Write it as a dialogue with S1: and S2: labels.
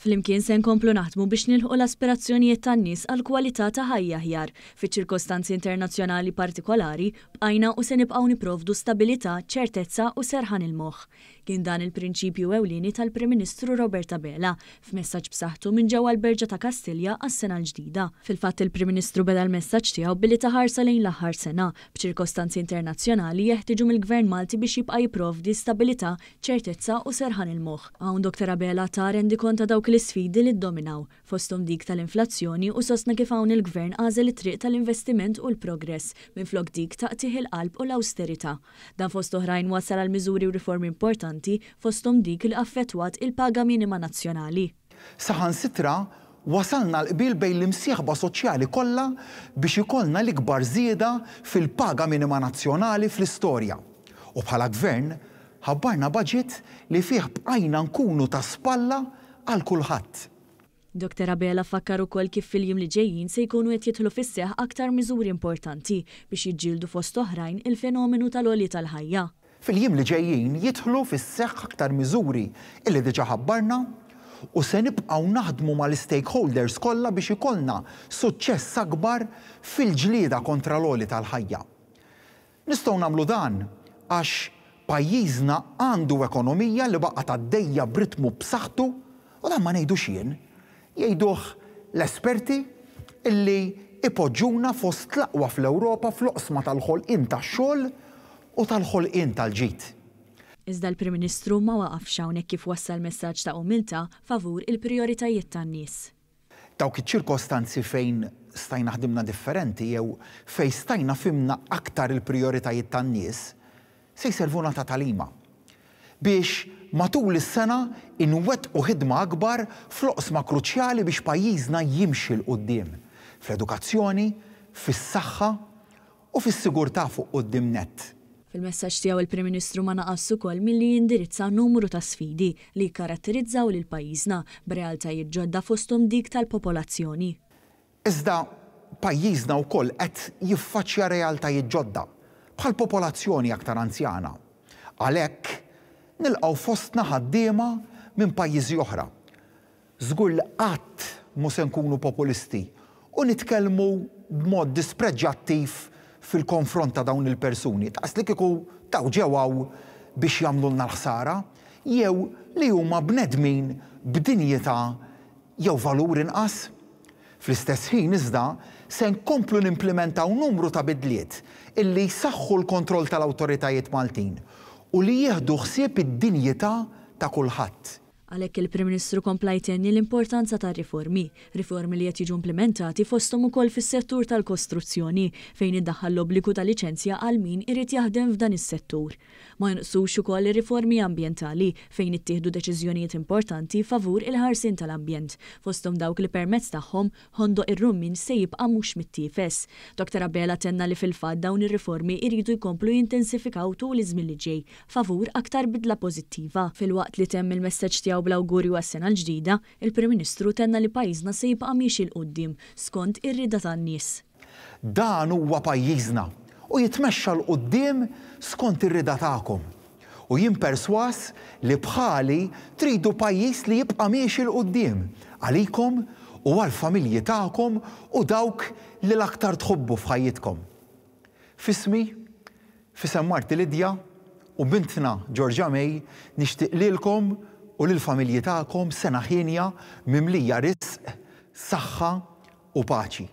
S1: Flimkien se nkomplu naħdmu biex nilħu l-aspirazzjonijiet tan-nies għal kwalità ta' ħajja ħjar fiċ-ċirkostanzi internazzjonali partikolari bqajna u se nibqgħu niprovdu stabilità, ċertezza u serħan il-moħħ. Kien dan il-prinċipju ewlieni tal-Prim Ministru Roberta Bela f'messaġġ b'saħħtu minn ġewwa l-Berġa ta' Kastilja għas-sena l-ġdida. Fil-fatt il-Prim Ministru beda l-messaġġ tiegħu billi taħarsa lejn l-aħħar sena b'ċirkostanzi internazzjonali jeħtieġu mill-Gvern Malti biex jibqa' jipprovdi stabilità, ċertezza u serħan il-moħħ. Hawn Dr. Bela ta' rendi konta dawk l-isfidi li ddominaw fostom dik tal-inflazzjoni u sostna kif hawn il-gvern għażel it-triq tal-investiment u l-progress minflok dik taqtih il-qalb u l-austerita. Dan fost oħrajn wasal għal miżuri u riformi importanti fostom dik li affettwat il-paga minima nazzjonali.
S2: Saħan sitra wasalna l-qbil bejn l-imsieħba soċjali kollha biex ikollna l-ikbar zieda fil-paga minima nazzjonali fl-istorja. U bħala gvern ħabbarna Baġit li fih bqajna nkunu ta' spalla għal kulħadd.
S1: Dr. Abela fakkar ukoll kif fil jum li ġejjin se jkunu qed jidħlu fis-seħ aktar miżuri importanti biex jiġġieldu fost oħrajn il-fenomenu tal-oli tal-ħajja.
S2: fil jum li ġejjin jidħlu fis-seħ aktar miżuri illi diġa ħabbarna u se nibqgħu naħdmu mal-stakeholders kollha biex ikollna suċċess akbar fil-ġlieda kontra l-oli tal-ħajja. Nistgħu nagħmlu dan għax pajjiżna għandu ekonomija li baqa' għaddejja b'ritmu b'saħħtu U dan ma ngħidux jien, jgħiduh l-esperti illi ipoġġuna fost tlaqwa fl-Ewropa fl-oqsma tal-ħolqin tax-xogħol u tal-ħolqin tal-ġid.
S1: Iżda l-Prim Ministru ma waqafx hawnhekk kif wassal messaġġ ta' umilta favur il prioritajiet tan-nies.
S2: Dawk iċ-ċirkostanzi fejn stajna ħdimna differenti jew fejn stajna fimna aktar il prioritajiet tan-nies se jservuna ta' talima biex matul is-sena inwet u ħidma akbar floqsma kruċjali biex pajjiżna jimxi l qoddim fl-edukazzjoni, fis-saħħa u fis-sigurtà fuq qoddim net.
S1: Fil-messaġġ tiegħu il-Prim Ministru ma naqas ukoll milli jindirizza numru ta' sfidi li jikkaratterizzaw lil pajjiżna b'realtajiet ġodda fosthom dik tal-popolazzjoni.
S2: Iżda pajjiżna wkoll qed jiffaċċja realtà ġodda bħal popolazzjoni aktar anzjana. Għalhekk nilqaw fostna ħaddiema minn pajjiżi oħra. Żgur li qatt mhux se nkunu populisti u nitkellmu b'mod dispreġġattiv fil-konfront ta' dawn il-persuni. Taqs li kiku taw ġewaw biex jagħmlu l-ħsara jew li huma bnedmin b'dinjeta jew valur inqas. Fl-istess ħin iżda se nkomplu nimplementaw numru ta' bidliet illi jsaħħu l-kontroll tal-awtoritajiet Maltin u li jieħdu ħsieb id dinjeta ta' kulħadd.
S1: Għalhekk il-Prim Ministru kompla jtenni l-importanza ta' riformi, riformi li qed jiġu implementati fosthom ukoll fis-settur tal-kostruzzjoni fejn iddaħħal l obliku ta' liċenzja għal min irid jaħdem f'dan is-settur. Ma jinqsux ukoll ir-riformi ambjentali fejn ittieħdu deċiżjonijiet importanti favur il-ħarsin tal-ambjent, fosthom dawk li permezz tagħhom hondo ir-rummin se jibqa' mhux tifess Dr. Abela tenna li fil fad dawn ir-riformi jridu jkomplu jintensifikaw tul iż-żmien li ġej favur aktar bidla pożittiva. Fil-waqt li temm il-messaġġ tiegħu nibdew bl-awgurju għas-sena l-ġdida, il-Prim Ministru tenna li pajjiżna se jibqa' miex il-qudiem skont ir-rida tan-nies.
S2: Dan huwa pajjiżna u jitmexxa l-qudiem skont ir-rida tagħkom. U jien perswas li bħali tridu pajjiż li jibqa' miex il-qudiem għalikom u għal-familji tagħkom u dawk li l-aktar tħobbu f'ħajjitkom. Fismi, fisem Marti Lidja u bintna Georgia May nixtieq lilkom u l-familji ta'kom sena ħinja mimlija risq, saħħa u paċi.